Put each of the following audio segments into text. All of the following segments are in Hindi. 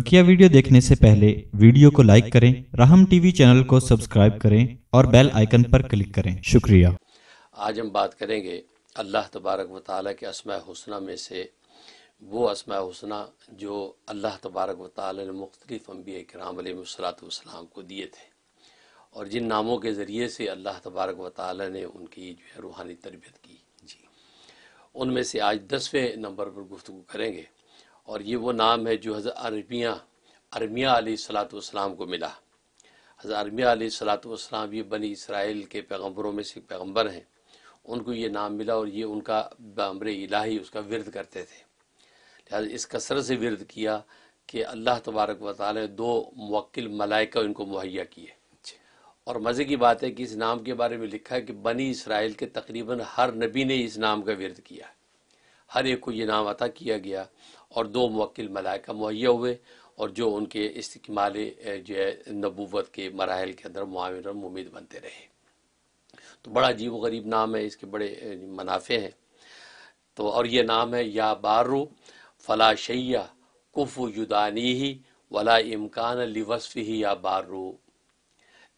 बकिया वीडियो देखने से पहले वीडियो को लाइक करें राहम टीवी चैनल को सब्सक्राइब करें और बेल आइकन पर क्लिक करें शुक्रिया आज हम बात करेंगे अल्लाह तबारक व के असमय हसना में से वो असमा हसना जो अल्लाह तबारक व ताली ने मुख्तलिफ अम्बिया कराम को दिए थे और जिन नामों के ज़रिए से अल्लाह तबारक व ताली ने उनकी जो है रूहानी तरबियत की जी उनमें से आज दसवें नंबर पर गुफ्तु करेंगे और ये वो नाम है जो हज़र अरमिया अरमिया सलाम को मिला हज़र अरमिया सलाम ये बनी इसराइल के पैगम्बरों में से पैगम्बर हैं उनको ये नाम मिला और ये उनका बम्बर इलाही उसका विरद करते थे लिहाजा इस कसरत से विरद किया कि अल्लाह तबारक व ताल दो मक्ल मलाइका इनको मुहैया किए और मज़े की बात है कि इस नाम के बारे में लिखा है कि बनी इसराइल के तकरीबन हर नबी ने इस नाम का विरद किया हर एक को ये नाम अता किया गया और दो मवक्ल मलाइका मुहैया हुए और जो उनके इस्तेमाल जो है नबूवत के मराहल के अंदर माविन और मुमीद बनते रहे तो बड़ा अजीब गरीब नाम है इसके बड़े मुनाफे हैं तो और ये नाम है या बारो फला शैया कुफ़ युदानी ही वला इम्कान लिवसफ़ ही या बारो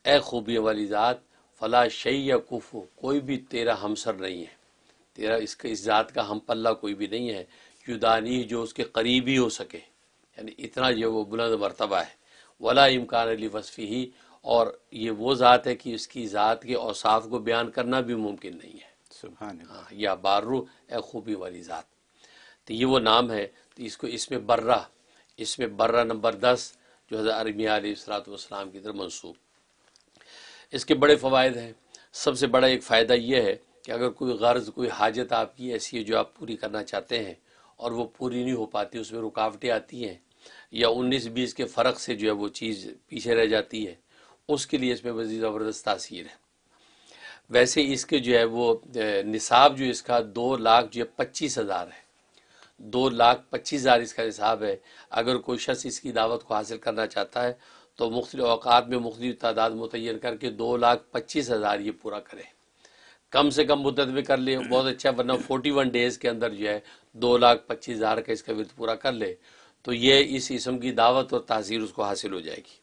ए खूबी वाली ज़ात फला शैया कुफ़ कोई भी तेरा हमसर नहीं है तेरा इसके इस ज़ात का हम पल्ला कोई भी नहीं है जुदानी जो उसके करीबी हो सके यानी इतना जो वो बुलंद मरतबा है वला इम्कान अली वसफ़ी ही और ये वो ज़ात है कि इसकी ज़ात के औसाफ को बयान करना भी मुमकिन नहीं है हाँ या बारू ए खूबी वाली ज़ात तो ये वो नाम है तो इसको इसमें बर्रा इसमें बर्रा नंबर दस जो हज़रत अरमिया सलातम की तरफ मनसूब इसके बड़े फ़वाद हैं सबसे बड़ा एक फ़ायदा यह है कि अगर कोई गर्ज़ कोई हाजत आपकी ऐसी है जो आप पूरी करना चाहते हैं और वो पूरी नहीं हो पाती उसमें रुकावटें आती हैं या 19-20 के फ़र्क से जो है वो चीज़ पीछे रह जाती है उसके लिए इसमें मज़ीद ज़बरदस्त तासीर है वैसे इसके जो है वो निसाब जो इसका दो लाख जो है पच्चीस हज़ार है दो लाख पच्चीस हज़ार इसका निसाब है अगर कोई शख्स इसकी दावत को हासिल करना चाहता है तो मुख्त अवकात में मुख्त तादाद मुतन करके दो लाख पच्चीस हज़ार ये पूरा करें कम से कम मुद्दत में कर ले बहुत अच्छा वरना फोर्टी वन डेज के अंदर जो है दो लाख पच्चीस हज़ार का इसका वित्त पूरा कर ले तो ये इस इसम की दावत और तहजीर उसको हासिल हो जाएगी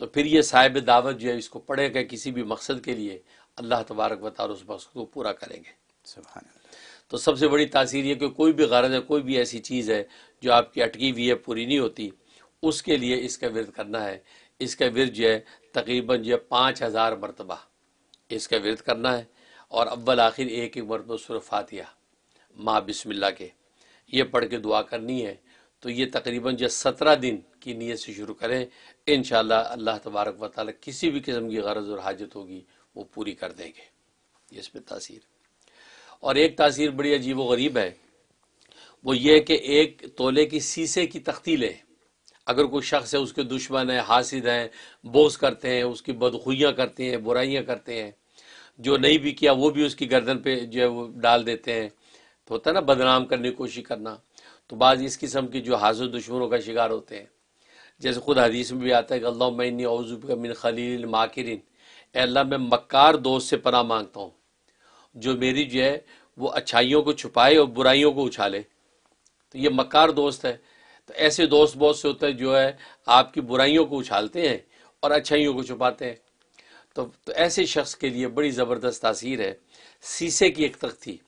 तो फिर ये साहिब दावत जो है इसको पढ़ेगा किसी भी मकसद के लिए अल्लाह तबारक बता उस मकसद को पूरा करेंगे तो सबसे बड़ी तासीर ये कि कोई भी गरज है कोई भी ऐसी चीज़ है जो आपकी अटकी हुई है पूरी नहीं होती उसके लिए इसका विरद करना है इसका विरद जो है तकरीबन जो है पाँच हज़ार मरतबा इसका विरद करना है और अव्वल आखिर एक एक मरतबा सुर माँ बिस्मिल्ला के ये पढ़ के दुआ करनी है तो ये तकरीबन जो सत्रह दिन की नीयत से शुरू करें इन अल्लाह तबारक व ताली किसी भी किस्म की गरज और हाजत होगी वो पूरी कर देंगे ये इसमें तासीर और एक तासीर बड़ी अजीब व गरीब है वो ये कि एक तोले की शीशे की तख्ती लें अगर कोई शख्स है उसके दुश्मन है हासिद हैं बोस करते हैं उसकी बदखुइयाँ करते हैं बुराइयाँ करते हैं जो नहीं भी किया वो भी उसकी गर्दन पे जो है वो डाल देते हैं तो होता है ना बदनाम करने की कोशिश करना तो बाद इस किस्म के जो हाजिर दुश्मनों का शिकार होते हैं जैसे खुद हदीस में भी आता है कि अल्लाह औजुब का मिन खलील माकिरिन अल्लाह मैं मक्कार दोस्त से पना मांगता हूँ जो मेरी जो है वो अच्छाइयों को छुपाए और बुराइयों को उछाले तो ये मक्कार दोस्त है तो ऐसे दोस्त बहुत से होते हैं जो है आपकी बुराइयों को उछालते हैं और अच्छाइयों को छुपाते हैं तो, तो ऐसे शख्स के लिए बड़ी ज़बरदस्त तासीर है शीशे की एक तख्ती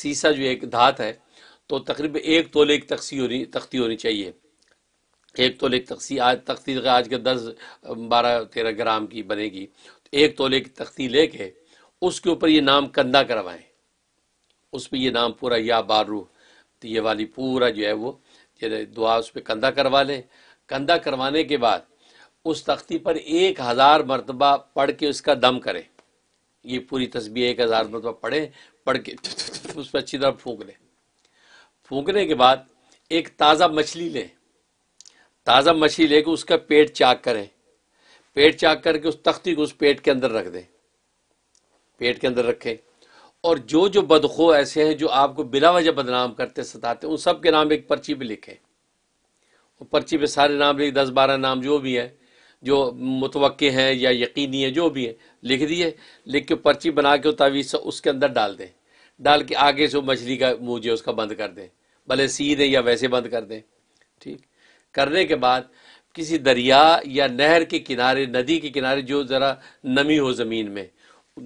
शीशा जो एक धात है तो तकरीब एक तोले की तख्ती होनी तख्ती होनी चाहिए एक तोले की तख्ती आज तो तख्ती आज के दस बारह तेरह ग्राम की बनेगी तो एक तोले की तख्ती ले के उसके ऊपर ये नाम कंधा करवाएं उस पर यह नाम पूरा या बारू तो ये वाली पूरा जो है वो दुआ उस पर कंधा करवा लें कंधा करवाने के बाद उस तख्ती पर एक हज़ार मरतबा पढ़ के उसका दम करें ये पूरी तस्वीर एक हज़ार मरतबा पढ़ें पढ़ के उस पर अच्छी तरह फूक लें फूकने के बाद एक ताज़ा मछली लें ताज़ा मछली लेकर उसका पेट चाक करें पेट चाक करके उस तख्ती को उस पेट के अंदर रख दें पेट के अंदर रखें और जो जो बदखो ऐसे हैं जो आपको बिला वजह बदनाम करते सताते उन सब के नाम एक पर्ची पे लिखें वो पर्ची पे सारे नाम लिख दस बारह नाम जो भी हैं जो मुतव़ हैं या यकीनी है जो भी हैं लिख दिए लिख के पर्ची बना के तावीज़ उसके अंदर डाल दें डाल के आगे से मछली का मुँह जो उसका बंद कर दें भले सीधे या वैसे बंद कर दें ठीक करने के बाद किसी दरिया या नहर के किनारे नदी के किनारे जो ज़रा नमी हो ज़मीन में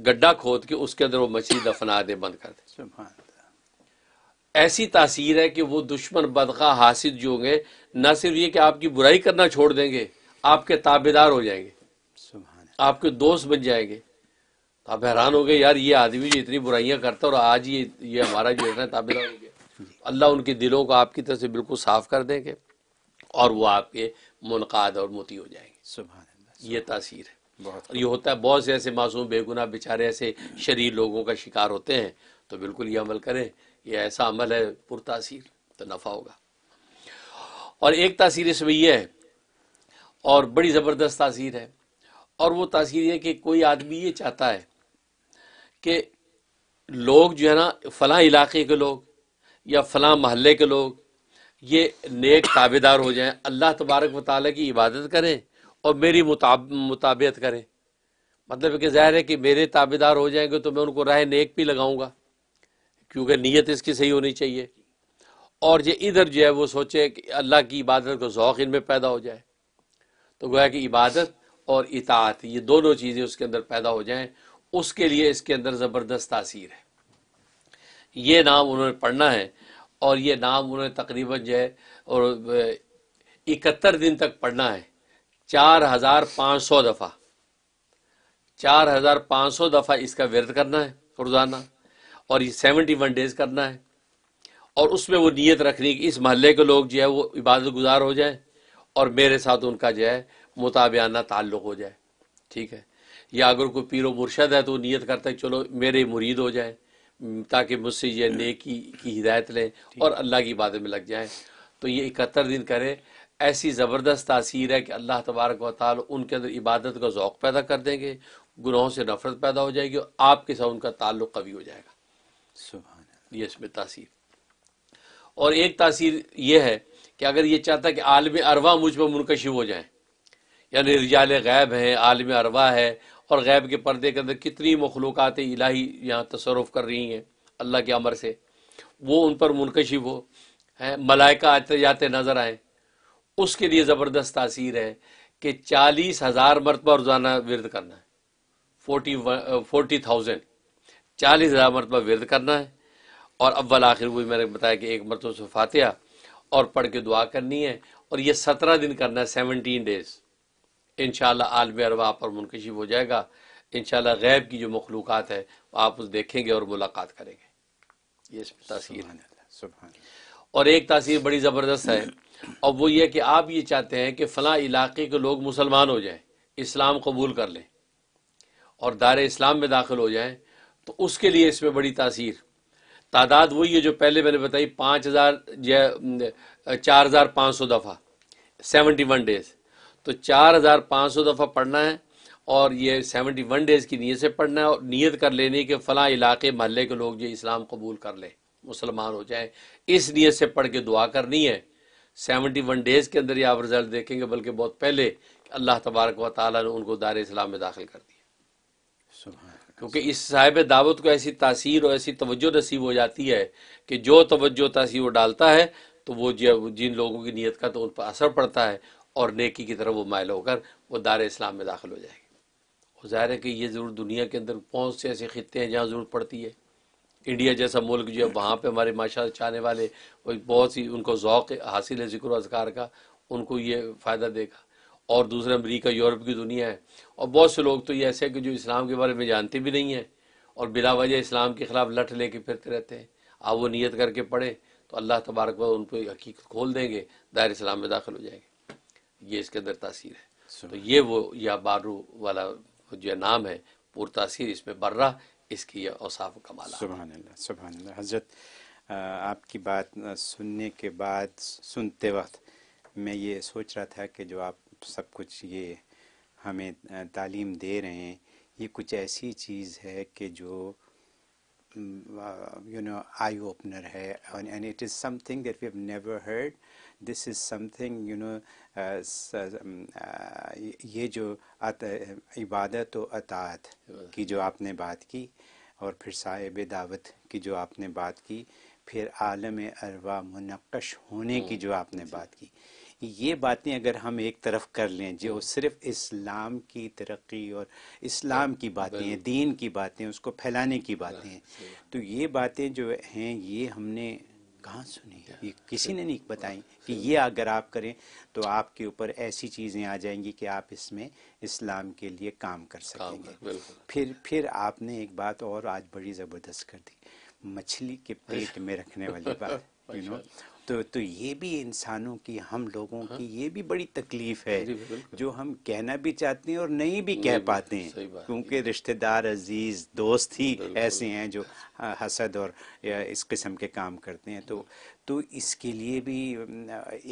गड्ढा खोद के उसके अंदर वो मछली दफना दे बंद कर दे ऐसी तासीर है कि वो दुश्मन बदखा हासिल जो होंगे ना सिर्फ ये कि आपकी बुराई करना छोड़ देंगे आपके ताबेदार हो जाएंगे आपके दोस्त बन जाएंगे तो आप हैरान हो गए यार ये आदमी जो इतनी बुराइयां करता और आज ये ये हमारा जो है ताबेदार हो गया अल्लाह उनके दिलों को आपकी तरफ से बिल्कुल साफ कर देंगे और वो आपके मुनकाद और मोती हो जाएंगे सुबह ये तासीर है बहुत ये होता है बहुत से ऐसे मासूम बेगुनाह बेचारे ऐसे शरीर लोगों का शिकार होते हैं तो बिल्कुल ये अमल करें ये ऐसा अमल है पुरतासीर तो नफ़ा होगा और एक तासीर इसमें यह है और बड़ी ज़बरदस्त तासीर है और वो तासीर है कि कोई आदमी ये चाहता है कि लोग जो है ना फ़लाँ इलाके के लोग या फ़लाँ महल्ले के लोग ये नेक ताबेदार हो जाएं अल्लाह तबारक वाली की इबादत करें और मेरी मुताब मुताबियत करें मतलब कि जाहिर है कि मेरे ताबेदार हो जाएंगे तो मैं उनको राय नेक भी लगाऊंगा क्योंकि नीयत इसकी सही होनी चाहिए और ये इधर जो है वो सोचे कि अल्लाह की इबादत का शौक़ इनमें पैदा हो जाए तो गोया कि इबादत और इतात ये दोनों चीज़ें उसके अंदर पैदा हो जाएं उसके लिए इसके अंदर ज़बरदस्त तासीर है ये नाम उन्होंने पढ़ना है और ये नाम उन्होंने तकरीबन जो है और इकहत्तर दिन तक पढ़ना है चार हज़ार पाँच सौ दफ़ा चार हज़ार पाँच सौ दफ़ा इसका व्यर्थ करना है रोज़ाना और ये सेवेंटी वन डेज़ करना है और उसमें वो नीयत रखनी कि इस महल्ले के लोग जो है वो इबादत गुजार हो जाए और मेरे साथ उनका जो है मुताबियाना ताल्लुक़ हो जाए ठीक है या अगर कोई पीर मुर्शद है तो नीयत करता है चलो मेरे मुरीद हो जाए ताकि मुझसे ये हम्म। नेकी की हिदायत लें और अल्लाह की इबादत में लग जाए तो ये इकहत्तर दिन करें ऐसी ज़बरदस्त तासीर है कि अल्लाह तबारक व ताल उनके अंदर इबादत का ओक़ पैदा कर देंगे गुनाहों से नफरत पैदा हो जाएगी और आपके साथ उनका ताल्लुक़ कवी हो जाएगा सुबह ये इसमें तासीर और एक तासीर यह है कि अगर ये चाहता कि आलम अरवा मुझ पर मुनकशी हो जाए यानी रिजाल गैब है आलम अरवा है और गैब के पर्दे के अंदर कितनी मखलूक़ इलाही यहाँ तसरुफ कर रही हैं अल्लाह के अमर से वो उन पर मुनकशिफ हो हैं मलाइका आते जाते नज़र आए उसके लिए ज़बरदस्त तासीर है कि चालीस हज़ार मरतबा रोज़ाना वर्द करना है फोर्टी फोर्टी थाउजेंड चालीस हज़ार मरतबा विरद करना है और अव्वल आखिर वही मैंने बताया कि एक मरतब से फातिहा और पढ़ के दुआ करनी है और ये सत्रह दिन करना है सेवनटीन डेज इन आलम अरवा पर मुनकशिफ हो जाएगा इन गैब की जो मखलूक है आप उस देखेंगे और मुलाकात करेंगे ये इसमें तासीर है और एक तासीर बड़ी ज़बरदस्त है और वो ये कि आप ये चाहते हैं कि फ़लाँ इलाके के लोग मुसलमान हो जाए इस्लाम कबूल कर लें और दार इस्लाम में दाखिल हो जाए तो उसके लिए इसमें बड़ी तासीर तादाद वही है जो पहले मैंने बताई पाँच हज़ार या चार हज़ार पाँच सौ दफ़ा सेवेंटी वन डेज़ तो चार हज़ार पाँच सौ दफ़ा पढ़ना है और ये सेवेंटी वन डेज़ की नीयत से पढ़ना है और नीयत कर लेनी कि फ़लाँ इलाके महल्ले के लोग जो इस्लाम कबूल कर लें मुसलमान हो जाए इस नीयत से पढ़ के दुआ करनी है सेवेंटी वन डेज़ के अंदर ही आप रिज़ल्ट देखेंगे बल्कि बहुत पहले अल्लाह तबारक व ताली ने उनको दार इस्लाम में दाखिल कर दिया क्योंकि इस साहिब दावत को ऐसी तासीर और ऐसी तवज्जो नसीब हो जाती है कि जो तवज्जो तासीर वो डालता है तो वो जिन लोगों की नीयत का तो उन पर असर पड़ता है और नेकी की तरफ वो मायल होकर वो दार इस्लाम में दाखिल हो जाएंगे और ज़ाहिर है कि ये ज़रूर दुनिया के अंदर बहुत से ऐसे खत्े हैं जहाँ ज़रूरत पड़ती है इंडिया जैसा मुल्क जो है वहाँ पर हमारे माशा चाहने वाले बहुत सी उनको ओक़ हासिल है जिक्र अजगार का उनको ये फ़ायदा देगा और दूसरा अमरीका यूरोप की दुनिया है और बहुत से लोग तो ये ऐसे हैं कि जो इस्लाम के बारे में जानते भी नहीं हैं और बिला वजह इस्लाम के ख़िलाफ़ लठ लेके फिरते रहते हैं आप वो नीयत करके पढ़े तो अल्लाह तबारक उनको हकीकत खोल देंगे दायर इस्लाम में दाखिल हो जाएंगे ये इसके अंदर तासीर है तो ये वो या बारू वाला जो नाम है पुर तासीर इसमें बर्रा इसकी औसाफ कमाल सुबह सुबह हजरत आपकी बात सुनने के बाद सुनते वक्त मैं ये सोच रहा था कि जो आप सब कुछ ये हमें तालीम दे रहे हैं ये कुछ ऐसी चीज़ है कि जो यू नो आई ओपनर है and it is something that we have never heard this is something you know ये जो इबादत और अतात की जो आपने बात की और फिर साहिब दावत की जो आपने बात की फिर आलम अरवा मुनक़श होने की हम्म। जो आपने बात की ये बातें अगर हम एक तरफ कर लें जो सिर्फ इस्लाम की तरक्की और इस्लाम की बातें हैं दीन की बातें उसको फैलाने की बातें हैं तो ये बातें जो हैं ये हमने कहाँ सुनी ये किसी ने नहीं बताई कि ये अगर आप करें तो आपके ऊपर ऐसी चीज़ें आ जाएंगी कि आप इसमें इस्लाम के लिए काम कर सकेंगे फिर फिर आपने एक बात और आज बड़ी ज़बरदस्त कर दी मछली के पेट में रखने वाली बात यू नो तो तो ये भी इंसानों की हम लोगों हाँ? की ये भी बड़ी तकलीफ है जो हम कहना भी चाहते हैं और नहीं भी कह पाते हैं क्योंकि रिश्तेदार अजीज दोस्त ही ऐसे हैं जो हसद और इस किस्म के काम करते हैं तो तो इसके लिए भी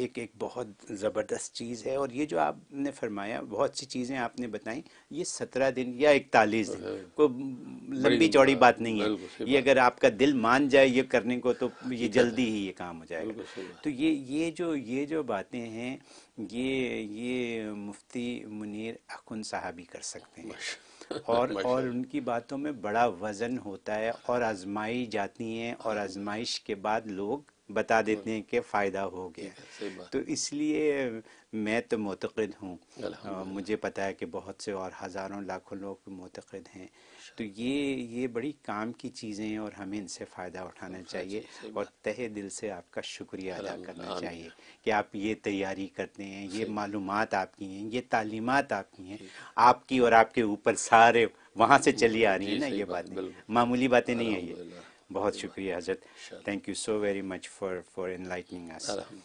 एक एक बहुत ज़बरदस्त चीज़ है और ये जो आपने फरमाया बहुत सी चीज़ें आपने बताई ये सत्रह दिन या इकतालीस दिन को लंबी चौड़ी बात नहीं है ये अगर आपका दिल मान जाए ये करने को तो ये जल्दी ही ये काम हो जाएगा तो ये ये जो ये जो बातें हैं ये ये मुफ्ती मुनीर अखुन साहब ही कर सकते हैं और और उनकी बातों में बड़ा वज़न होता है और आजमाई जाती हैं और आजमाइश के बाद लोग बता हाँ। देते हैं कि फ़ायदा हो गया तो इसलिए मैं तो मतकद हूँ मुझे पता है कि बहुत से और हज़ारों लाखों लोग मतकद हैं तो ये ये बड़ी काम की चीज़ें हैं और हमें इनसे फ़ायदा उठाना हाँ चाहिए और तहे दिल से आपका शुक्रिया अदा करना चाहिए कि आप ये तैयारी करते हैं ये मालूम आपकी हैं ये तालीमत आपकी हैं आपकी और आपके ऊपर सारे वहाँ से चली आ रही है ना ये बात मामूली बातें नहीं है ये बहुत शुक्रिया हजरत thank you so very much for for enlightening us